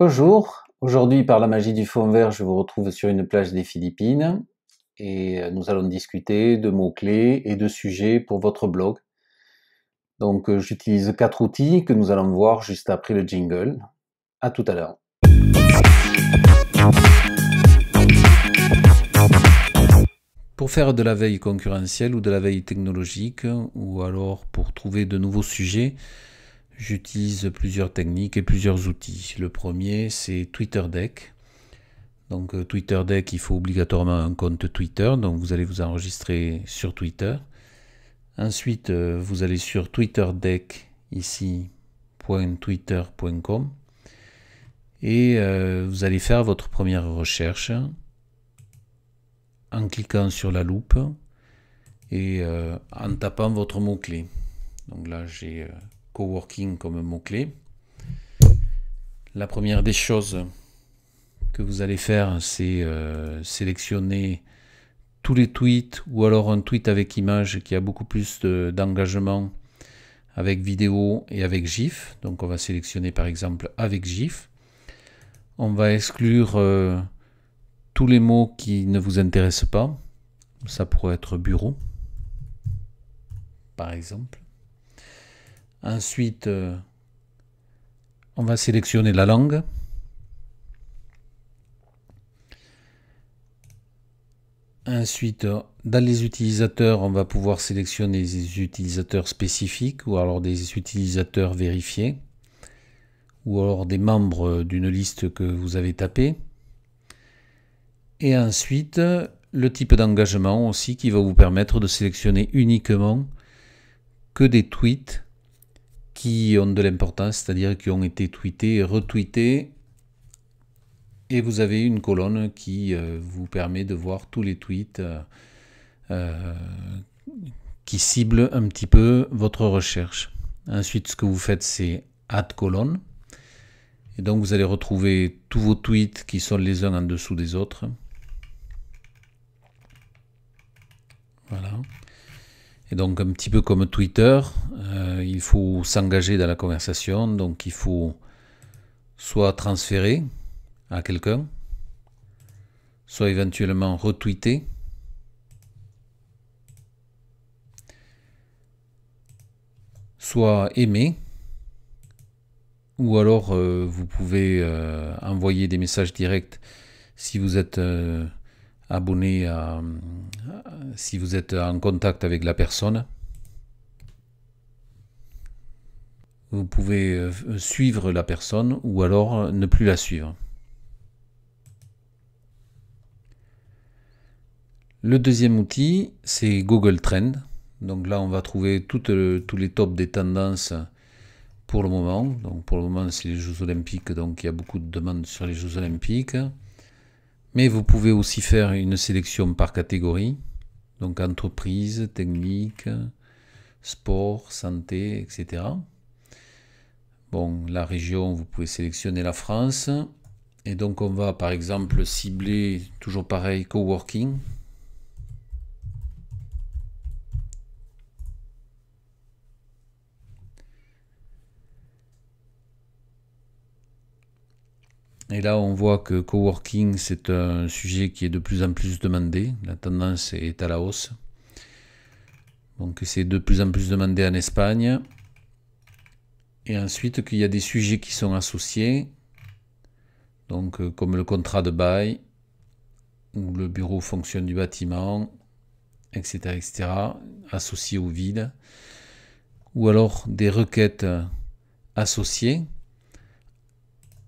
Bonjour, aujourd'hui par la magie du fond vert, je vous retrouve sur une plage des Philippines et euh, nous allons discuter de mots-clés et de sujets pour votre blog. Donc euh, j'utilise quatre outils que nous allons voir juste après le jingle. A tout à l'heure. Pour faire de la veille concurrentielle ou de la veille technologique, ou alors pour trouver de nouveaux sujets, j'utilise plusieurs techniques et plusieurs outils. Le premier, c'est twitter deck Donc euh, twitter deck il faut obligatoirement un compte Twitter, donc vous allez vous enregistrer sur Twitter. Ensuite, euh, vous allez sur twitter deck ici .twitter.com et euh, vous allez faire votre première recherche en cliquant sur la loupe et en tapant votre mot-clé. Donc là, j'ai Co-working comme mot-clé. La première des choses que vous allez faire, c'est euh, sélectionner tous les tweets ou alors un tweet avec image qui a beaucoup plus d'engagement avec vidéo et avec GIF. Donc on va sélectionner par exemple avec GIF. On va exclure euh, tous les mots qui ne vous intéressent pas. Ça pourrait être bureau, par exemple. Ensuite, euh, on va sélectionner la langue. Ensuite, euh, dans les utilisateurs, on va pouvoir sélectionner des utilisateurs spécifiques ou alors des utilisateurs vérifiés ou alors des membres d'une liste que vous avez tapée. Et ensuite, le type d'engagement aussi qui va vous permettre de sélectionner uniquement que des tweets qui ont de l'importance, c'est-à-dire qui ont été tweetés, et retweetés, et vous avez une colonne qui euh, vous permet de voir tous les tweets euh, euh, qui ciblent un petit peu votre recherche. Ensuite, ce que vous faites, c'est add colonne. Et donc, vous allez retrouver tous vos tweets qui sont les uns en dessous des autres. Voilà. Et donc, un petit peu comme Twitter, il faut s'engager dans la conversation, donc il faut soit transférer à quelqu'un, soit éventuellement retweeter. soit aimer, ou alors euh, vous pouvez euh, envoyer des messages directs si vous êtes euh, abonné, à, si vous êtes en contact avec la personne. Vous pouvez euh, suivre la personne ou alors euh, ne plus la suivre. Le deuxième outil, c'est Google trend Donc là, on va trouver euh, tous les tops des tendances pour le moment. Donc pour le moment, c'est les Jeux Olympiques, donc il y a beaucoup de demandes sur les Jeux Olympiques. Mais vous pouvez aussi faire une sélection par catégorie, donc entreprise, technique, sport, santé, etc. Bon, la région, vous pouvez sélectionner la France. Et donc on va par exemple cibler, toujours pareil, coworking. Et là, on voit que coworking, c'est un sujet qui est de plus en plus demandé. La tendance est à la hausse. Donc, c'est de plus en plus demandé en Espagne. Et ensuite qu'il y a des sujets qui sont associés, donc euh, comme le contrat de bail, ou le bureau fonctionne du bâtiment, etc., etc., associés au vide, ou alors des requêtes associées.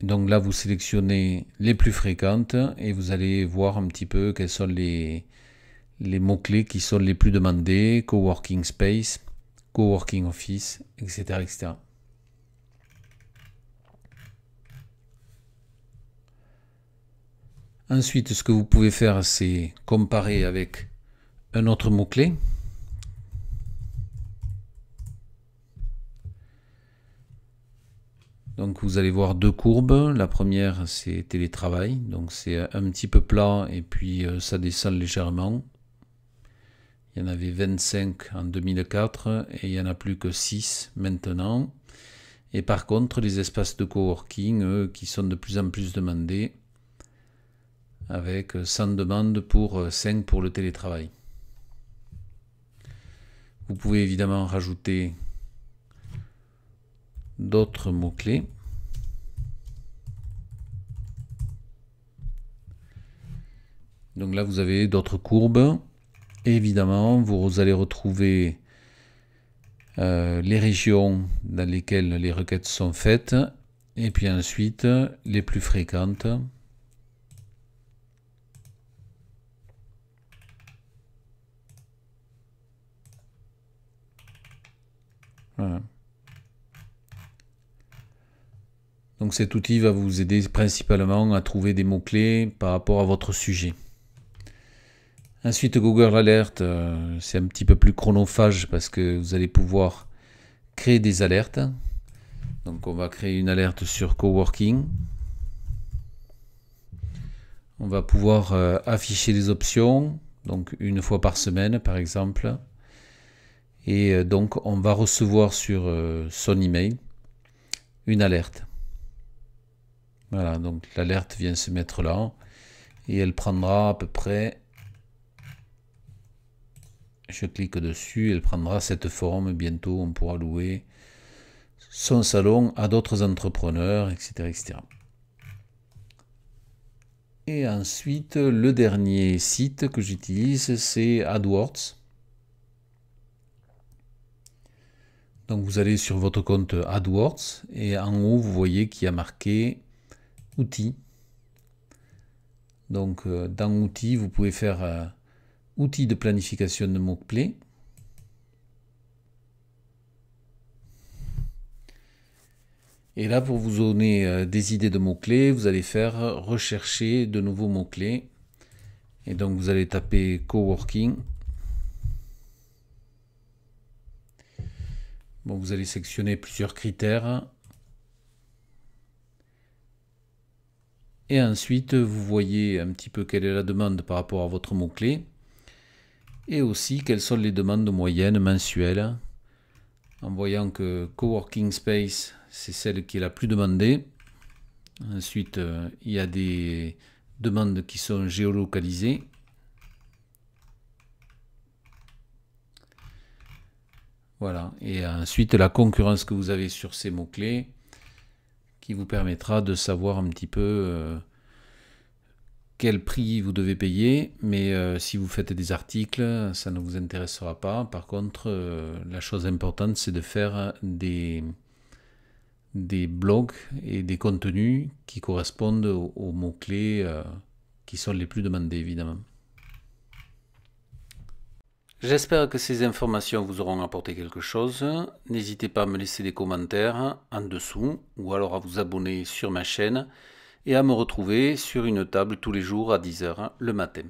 Donc là, vous sélectionnez les plus fréquentes et vous allez voir un petit peu quels sont les, les mots-clés qui sont les plus demandés, coworking space, coworking office, etc. Ensuite, ce que vous pouvez faire, c'est comparer avec un autre mot-clé. Donc vous allez voir deux courbes. La première, c'est télétravail. Donc c'est un petit peu plat et puis euh, ça descend légèrement. Il y en avait 25 en 2004 et il n'y en a plus que 6 maintenant. Et par contre, les espaces de coworking, qui sont de plus en plus demandés, avec 100 euh, demandes pour 5 euh, pour le télétravail. Vous pouvez évidemment rajouter d'autres mots-clés. Donc là, vous avez d'autres courbes. évidemment, vous allez retrouver euh, les régions dans lesquelles les requêtes sont faites. Et puis ensuite, les plus fréquentes. Donc cet outil va vous aider principalement à trouver des mots-clés par rapport à votre sujet. Ensuite, Google Alert, euh, c'est un petit peu plus chronophage parce que vous allez pouvoir créer des alertes. Donc on va créer une alerte sur coworking. On va pouvoir euh, afficher les options, donc une fois par semaine par exemple. Et euh, donc on va recevoir sur euh, son email une alerte. Voilà, donc l'alerte vient se mettre là et elle prendra à peu près, je clique dessus, elle prendra cette forme, bientôt on pourra louer son salon à d'autres entrepreneurs, etc., etc. Et ensuite, le dernier site que j'utilise, c'est AdWords. vous allez sur votre compte AdWords et en haut vous voyez qu'il y a marqué outils. Donc euh, dans outils vous pouvez faire euh, outils de planification de mots-clés. Et là, pour vous donner euh, des idées de mots-clés, vous allez faire rechercher de nouveaux mots-clés. Et donc, vous allez taper coworking vous allez sectionner plusieurs critères. Et ensuite, vous voyez un petit peu quelle est la demande par rapport à votre mot-clé. Et aussi, quelles sont les demandes moyennes mensuelles. En voyant que Coworking Space, c'est celle qui est la plus demandée. Ensuite, euh, il y a des demandes qui sont géolocalisées. Voilà. Et ensuite, la concurrence que vous avez sur ces mots-clés qui vous permettra de savoir un petit peu euh, quel prix vous devez payer. Mais euh, si vous faites des articles, ça ne vous intéressera pas. Par contre, euh, la chose importante, c'est de faire des, des blogs et des contenus qui correspondent aux mots-clés qui sont les plus demandés, évidemment. J'espère que ces informations vous auront apporté quelque chose. N'hésitez pas à me laisser des commentaires en dessous ou alors à vous abonner sur ma chaîne et à me retrouver sur une table tous les jours à 10h le matin.